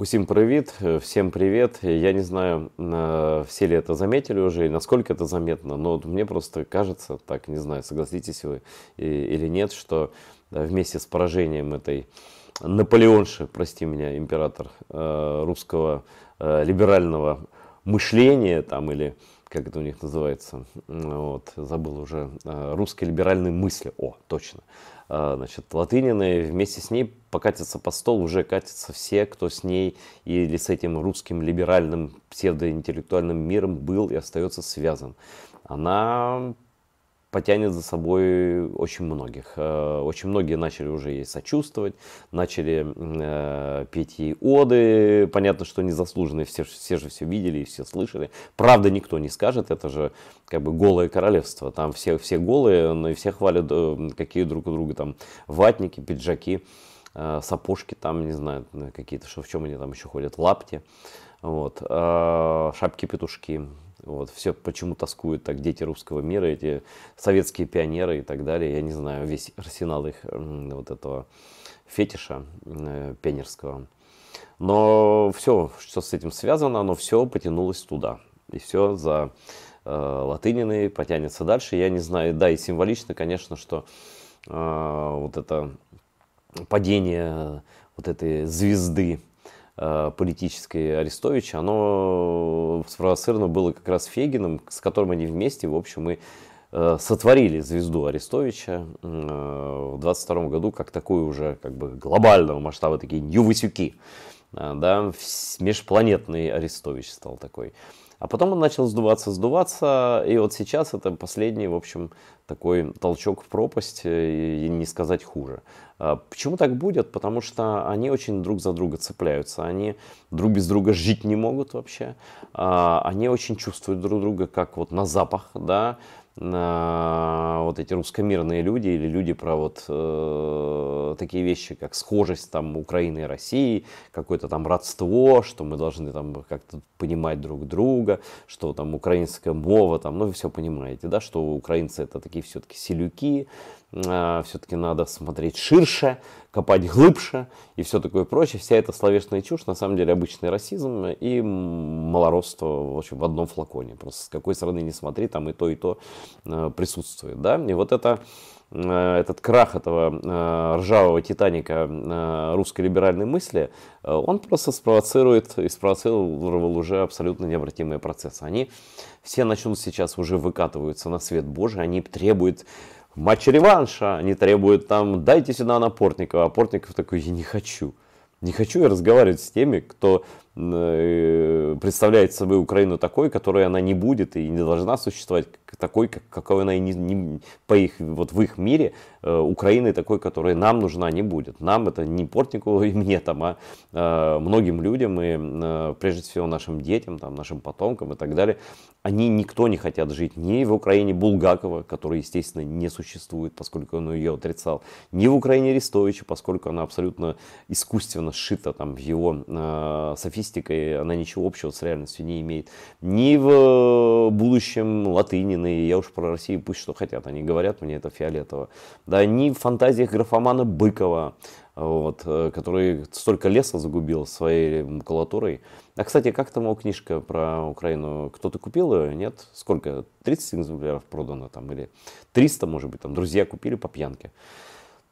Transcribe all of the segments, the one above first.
Усім привіт, всем привет. Я не знаю, все ли это заметили уже и насколько это заметно, но мне просто кажется, так не знаю, согласитесь вы или нет, что вместе с поражением этой Наполеонши, прости меня, император русского либерального мышления там или как это у них называется, вот, забыл уже, э, русской либеральной мысли, о, точно, а, значит, Латынина, и вместе с ней покатятся по стол, уже катятся все, кто с ней или с этим русским либеральным псевдоинтеллектуальным миром был и остается связан. Она потянет за собой очень многих. Э, очень многие начали уже ей сочувствовать, начали э, петь ей оды. Понятно, что незаслуженные, все, все же все видели и все слышали. Правда, никто не скажет, это же как бы голое королевство. Там все, все голые, но и все хвалят, э, какие друг у друга там ватники, пиджаки, э, сапожки там, не знаю, какие-то, что в чем они там еще ходят, лапти. Вот, э, шапки-петушки, вот, все, почему тоскуют так дети русского мира, эти советские пионеры и так далее. Я не знаю, весь арсенал их вот этого фетиша э, пионерского. Но все, что с этим связано, оно все потянулось туда. И все за э, Латыниной потянется дальше. Я не знаю, да, и символично, конечно, что э, вот это падение вот этой звезды Э, политической Арестовича, оно спровоцировано было как раз Фегином, с которым они вместе, в общем, и э, сотворили звезду Арестовича э, в 22 году как такую уже как бы глобального масштаба, такие нью-васюки. Да, межпланетный Арестович стал такой. А потом он начал сдуваться, сдуваться, и вот сейчас это последний, в общем, такой толчок в пропасть, э, и не сказать хуже. А почему так будет? Потому что они очень друг за друга цепляются, они друг без друга жить не могут вообще, а, они очень чувствуют друг друга как вот на запах, да, на вот эти русскомирные люди или люди про вот э, такие вещи, как схожесть там Украины и России, какое-то там родство, что мы должны там как-то понимать друг друга, что там украинская мова, там, ну, вы все понимаете, да, что украинцы это такие все-таки селюки, э, а, все-таки надо смотреть ширше, копать глубже и все такое прочее. Вся эта словесная чушь, на самом деле, обычный расизм и малородство в, общем, в одном флаконе. Просто с какой стороны не смотри, там и то, и то Э, присутствует. Да? И вот это э, этот крах этого э, ржавого титаника русской либеральной мысли, он просто спровоцирует и спровоцировал уже абсолютно необратимые процессы. Они все начнут сейчас уже выкатываются на свет Божий, они требуют матч реванша, они требуют там «дайте сюда на Портникова», а Портников такой «я не хочу». Не хочу я разговаривать с теми, кто Э, представляет собой Украину такой, которой она не будет и не должна существовать такой, как, какой она и не, не, по их, вот в их мире э, Украины такой, которая нам нужна не будет. Нам это не Портникову и мне там, а э, многим людям и э, прежде всего нашим детям, там, нашим потомкам и так далее. Они никто не хотят жить ни в Украине Булгакова, который, естественно, не существует, поскольку он ее отрицал, ни в Украине Арестовича, поскольку она абсолютно искусственно сшита там в его э, софи статистикой, она ничего общего с реальностью не имеет. Ни в э, будущем латынины, я уж про Россию пусть что хотят, они говорят, мне это фиолетово. Да, ни в фантазиях графомана Быкова, вот, э, который столько леса загубил своей макулатурой. А, кстати, как там его книжка про Украину? Кто-то купил ее? Нет? Сколько? 30 экземпляров продано там или 300, может быть, там друзья купили по пьянке.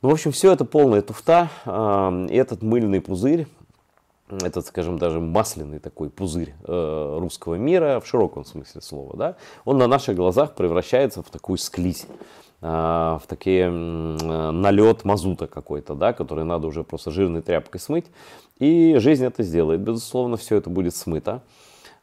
Ну, в общем, все это полная туфта, а, и этот мыльный пузырь, этот, скажем, даже масляный такой пузырь э, русского мира в широком смысле слова, да, он на наших глазах превращается в такую склизь а, в такие э, налет мазута какой-то, да, который надо уже просто жирной тряпкой смыть. И жизнь это сделает. Безусловно, все это будет смыто.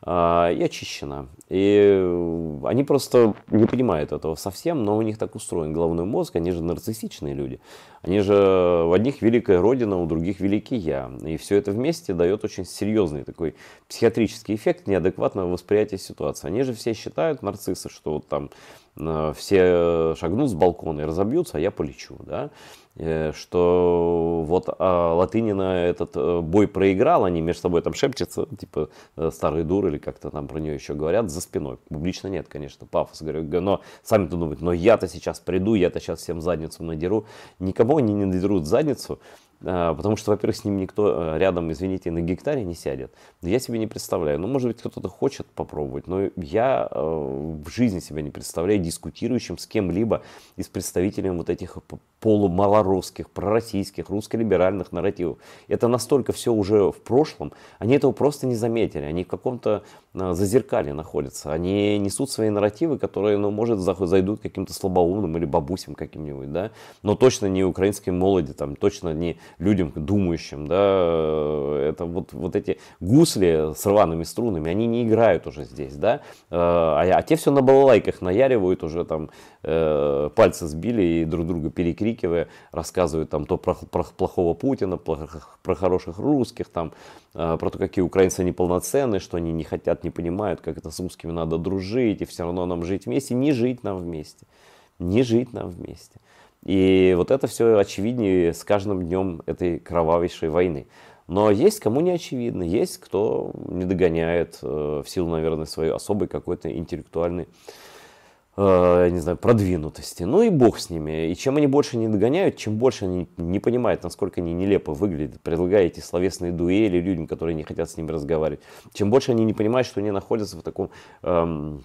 А, и очищена. И э, они просто не понимают этого совсем, но у них так устроен головной мозг, они же нарциссичные люди. Они же э, у одних великая родина, у других великий я. И все это вместе дает очень серьезный такой психиатрический эффект неадекватного восприятия ситуации. Они же все считают, нарциссы, что вот там Э, все э, шагнут с балкона и разобьются, а я полечу. Да? Э, что вот а, Латынина этот бой проиграл, они между собой там шепчутся, типа старый дур или как-то там про нее еще говорят, за спиной. Публично нет, конечно, пафос, говорю, но сами-то думают, но я-то сейчас приду, я-то сейчас всем задницу надеру. Никому они не надерут задницу, а, потому что, во-первых, с ним никто э, рядом, извините, на гектаре не сядет. Я себе не представляю. Ну, может быть, кто-то хочет попробовать, но я э, в жизни себя не представляю дискутирующим с кем-либо из представителей вот этих полумалоросских, пророссийских, русско-либеральных нарративов. Это настолько все уже в прошлом, они этого просто не заметили, они в каком-то э, зазеркале находятся, они несут свои нарративы, которые, ну, может, зайдут каким-то слабоумным или бабусям каким-нибудь, да, но точно не украинской молоди, там, точно не людям думающим, да, э, это вот, вот эти гусли с рваными струнами, они не играют уже здесь, да, э, а, а те все на балалайках наяривают уже, там, пальцы сбили и друг друга перекрикивают, вскрикивая, рассказывают там то про, про плохого Путина, про, про хороших русских, там, э, про то, какие украинцы неполноценные, что они не хотят, не понимают, как это с русскими надо дружить, и все равно нам жить вместе. Не жить нам вместе. Не жить нам вместе. И вот это все очевиднее с каждым днем этой кровавейшей войны. Но есть кому не очевидно, есть кто не догоняет э, в силу, наверное, своей особой какой-то интеллектуальной Э, я не знаю, продвинутости. Ну и бог с ними. И чем они больше не догоняют, чем больше они не понимают, насколько они нелепо выглядят, предлагая эти словесные дуэли людям, которые не хотят с ними разговаривать, чем больше они не понимают, что они находятся в таком эм,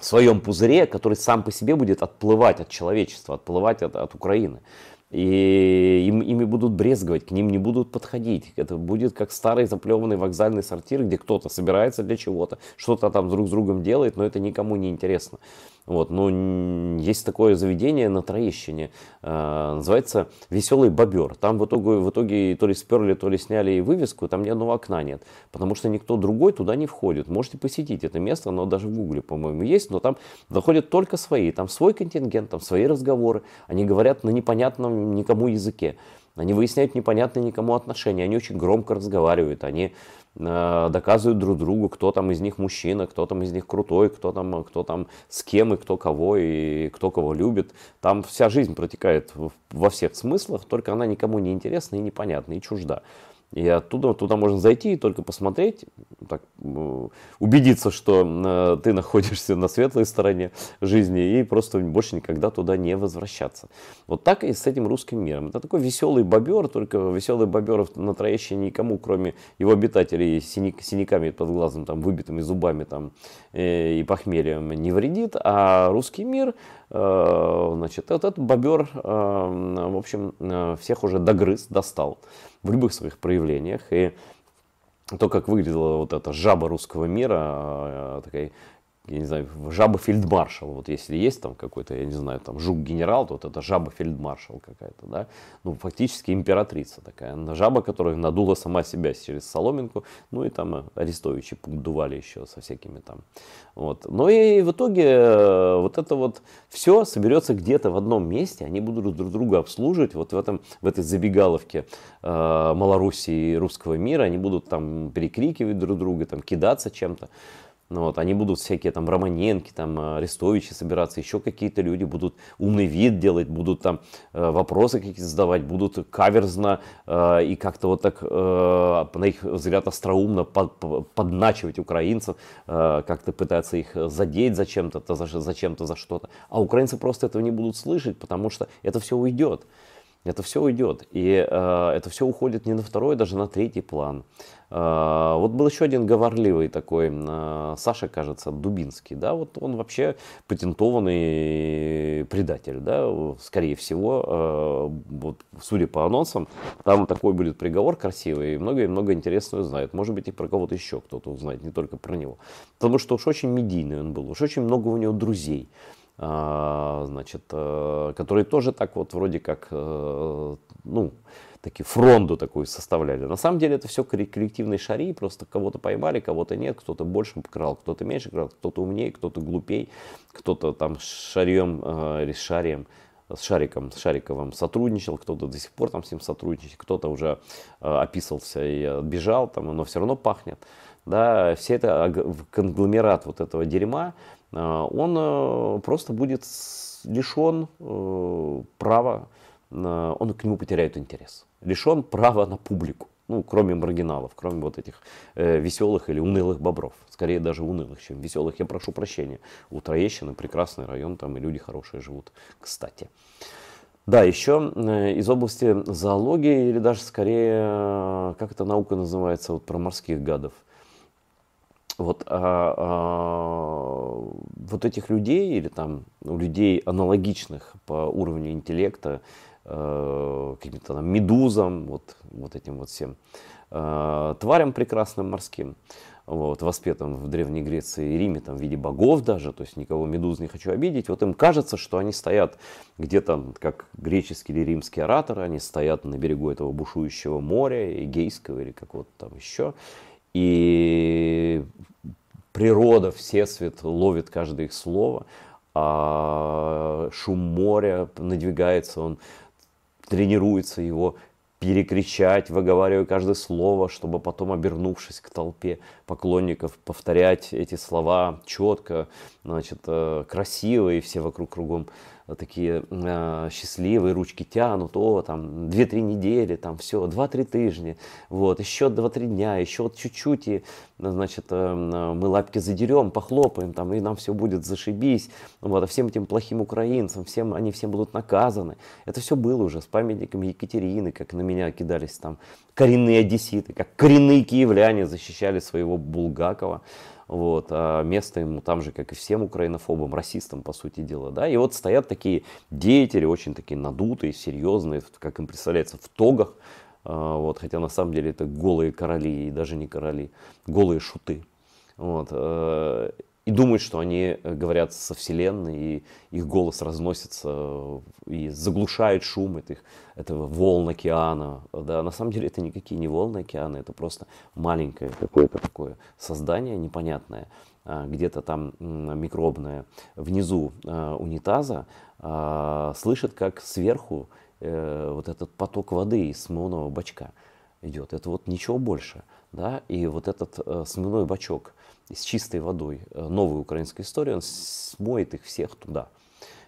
своем пузыре, который сам по себе будет отплывать от человечества, отплывать от, от Украины. И им, ими будут брезговать, к ним не будут подходить. Это будет как старый заплеванный вокзальный сортир, где кто-то собирается для чего-то, что-то там друг с другом делает, но это никому не интересно. Вот, Но ну, есть такое заведение на Троещине, э, называется «Веселый бобер». Там в итоге, в итоге то ли сперли, то ли сняли вывеску, там ни одного окна нет, потому что никто другой туда не входит. Можете посетить это место, оно даже в Гугле, по-моему, есть, но там заходят только свои, там свой контингент, там свои разговоры. Они говорят на непонятном никому языке. Они выясняют непонятные никому отношения, они очень громко разговаривают, они э, доказывают друг другу, кто там из них мужчина, кто там из них крутой, кто там, кто там с кем и кто кого, и кто кого любит. Там вся жизнь протекает во всех смыслах, только она никому не интересна и непонятна, и чужда. И оттуда туда можно зайти и только посмотреть, так, э, убедиться, что э, ты находишься на светлой стороне жизни и просто больше никогда туда не возвращаться. Вот так и с этим русским миром. Это такой веселый бобер, только веселый бобер на трояще никому, кроме его обитателей, синяк, синяками под глазом, там, выбитыми зубами там, э, и похмельем не вредит, а русский мир, значит, этот бобер, в общем, всех уже догрыз, достал в любых своих проявлениях. И то, как выглядела вот эта жаба русского мира, а, такой я не знаю, жаба-фельдмаршал, вот если есть там какой-то, я не знаю, там жук-генерал, то вот это жаба-фельдмаршал какая-то, да, ну, фактически императрица такая, жаба, которая надула сама себя через соломинку, ну, и там э, Арестовичи дували еще со всякими там, вот. Но ну, и в итоге э, вот это вот все соберется где-то в одном месте, они будут друг друга обслуживать, вот в, этом, в этой забегаловке э, Малоруссии и русского мира, они будут там перекрикивать друг друга, там кидаться чем-то, ну, вот, они будут всякие там Романенки, там э, Арестовичи собираться, еще какие-то люди будут умный вид делать, будут там э, вопросы какие-то задавать, будут каверзно э, и как-то вот так, э, на их взгляд, остроумно под, подначивать украинцев, э, как-то пытаться их задеть зачем-то, зачем-то за что-то. А украинцы просто этого не будут слышать, потому что это все уйдет это все уйдет. И э, это все уходит не на второй, даже на третий план. Э, вот был еще один говорливый такой, э, Саша, кажется, Дубинский, да, вот он вообще патентованный предатель, да, скорее всего, э, вот, судя по анонсам, там такой будет приговор красивый, и много-много интересного узнает. Может быть, и про кого-то еще кто-то узнает, не только про него. Потому что уж очень медийный он был, уж очень много у него друзей. А, значит, э, которые тоже так вот вроде как, э, ну, такие фронду такую составляли. На самом деле это все коллективные шари, просто кого-то поймали, кого-то нет, кто-то больше покрал, кто-то меньше крал, кто-то умнее, кто-то глупей, кто-то там с шарьем э, или с шарием с Шариком, с Шариковым сотрудничал, кто-то до сих пор там с ним сотрудничает, кто-то уже описывался и бежал, там, но все равно пахнет. Да, все это конгломерат вот этого дерьма, а, он э, просто будет лишен э, права, он к нему потеряет интерес, лишен права на публику. Ну, кроме маргиналов, кроме вот этих э, веселых или унылых бобров. Скорее даже унылых, чем веселых. Я прошу прощения. У Троещины прекрасный район, там и люди хорошие живут, кстати. Да, еще э, из области зоологии, или даже скорее, как эта наука называется, вот про морских гадов. Вот а, а, вот этих людей или там у ну, людей аналогичных по уровню интеллекта, э, каким-то там медузам, вот, вот этим вот всем э, тварям прекрасным морским, вот, воспетым в Древней Греции и Риме там, в виде богов даже, то есть никого медуз не хочу обидеть, вот им кажется, что они стоят где-то, как греческие или римские ораторы, они стоят на берегу этого бушующего моря, Эгейского или какого-то там еще, и природа, все всесвет ловит каждое их слово, а шум моря надвигается, он тренируется его перекричать, выговаривая каждое слово, чтобы потом, обернувшись к толпе поклонников, повторять эти слова четко, значит, э, красиво, и все вокруг кругом такие э, счастливые, ручки тянут, о, там, 2-3 недели, там, все, 2-3 тыжни, вот, еще 2-3 дня, еще вот чуть-чуть, и, ну, значит, э, э, мы лапки задерем, похлопаем, там, и нам все будет зашибись, вот, а всем этим плохим украинцам, всем, они все будут наказаны. Это все было уже с памятниками Екатерины, как на меня кидались там коренные одесситы, как коренные киевляне защищали своего Булгакова, вот, а место ему ну, там же, как и всем украинофобам, расистам, по сути дела, да, и вот стоят такие деятели, очень такие надутые, серьезные, как им представляется, в тогах, а, вот, хотя на самом деле это голые короли и даже не короли, голые шуты, вот, а, и думают, что они э, говорят со Вселенной, и их голос разносится э, и заглушает шум этих, этого волн океана. Да, на самом деле это никакие не волны океана, это просто маленькое какое-то такое создание непонятное, а, где-то там микробное, внизу э, унитаза, а, слышит, как сверху вот этот поток воды из смывного бачка идет. Это вот ничего больше. Да? И вот этот смывной бачок – с чистой водой э, новую украинскую историю он смоет их всех туда.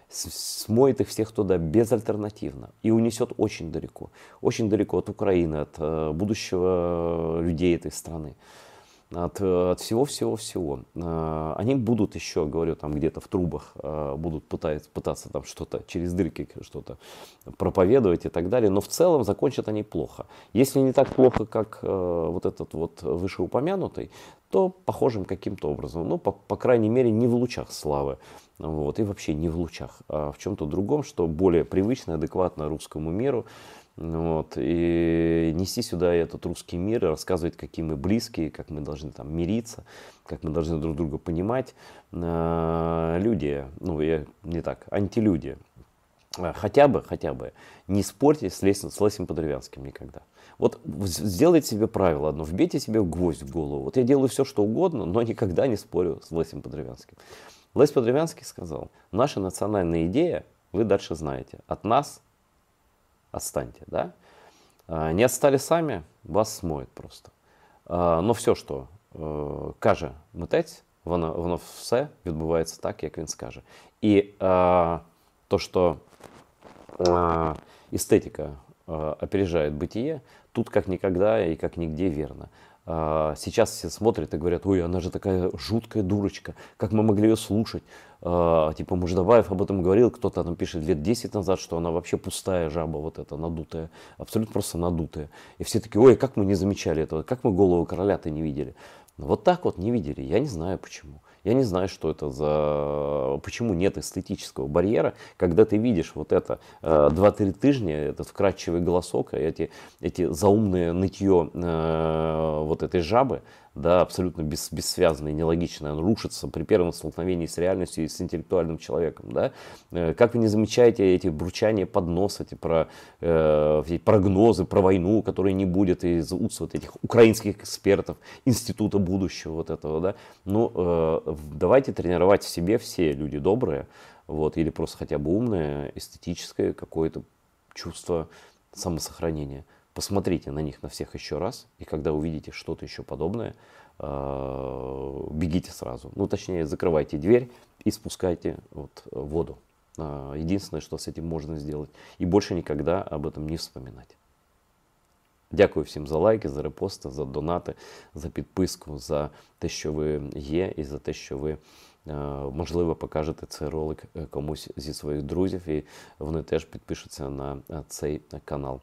Смоет их всех туда безальтернативно и унесет очень далеко. Очень далеко от Украины, от э, будущего э, людей этой страны от, от всего-всего-всего. А, они будут еще, говорю, там где-то в трубах, а, будут пытать, пытаться там что-то через дырки что-то проповедовать и так далее, но в целом закончат они плохо. Если не так плохо, как э, вот этот вот вышеупомянутый, то похожим каким-то образом, ну, по, по крайней мере, не в лучах славы, вот, и вообще не в лучах, а в чем-то другом, что более привычно, адекватно русскому миру, вот. И нести сюда этот русский мир рассказывать, какие мы близкие, как мы должны там мириться, как мы должны друг друга понимать. А, люди, ну, я не так, антилюди. А, хотя бы, хотя бы, не спорьте с Лесем, с Лесем Подривянским никогда. Вот сделайте себе правило одно, вбейте себе гвоздь в голову. Вот я делаю все, что угодно, но никогда не спорю с Лесем Подривянским. Лесь Подривянский сказал, наша национальная идея, вы дальше знаете, от нас отстаньте, да. А, не отстали сами, вас смоет просто. А, но все, что э, каже митець, воно воно все відбувається так, як він скаже. І а, то, що а, естетика а, опережает бытие, тут как никогда и как нигде верно. А, сейчас все смотрят и говорят, ой, она же такая жуткая дурочка, как мы могли ее слушать? А, типа Муждабаев об этом говорил, кто-то там пишет лет 10 назад, что она вообще пустая жаба вот эта, надутая, абсолютно просто надутая. И все такие, ой, а как мы не замечали этого, как мы голову короля-то не видели? Ну, вот так вот не видели, я не знаю почему. Я не знаю, что это за... Э, почему нет эстетического барьера, когда ты видишь вот это э, два-три тыжня, этот вкрадчивый голосок, а эти, эти заумные нытье э, вот этой жабы, да, абсолютно бес, бессвязное, нелогичное, оно рушится при первом столкновении с реальностью и с интеллектуальным человеком, да, э, как вы не замечаете эти бручания под нос, эти, про, э, эти прогнозы про войну, которые не будет из уст вот этих украинских экспертов, института будущего вот этого, да, ну, э, давайте тренировать в себе все люди добрые, вот, или просто хотя бы умное, эстетическое какое-то чувство самосохранения. Посмотрите на них на всех еще раз, и когда увидите что-то еще подобное, э, бегите сразу. Ну, точнее, закрывайте дверь и спускайте вот, э, воду. Э, единственное, что с этим можно сделать. И больше никогда об этом не вспоминать. Дякую всім за лайки, за репости, за донати, за підписку, за те, що ви є, і за те, що ви, можливо, покажете цей ролик комусь зі своїх друзів, і вони теж підпишуться на цей канал.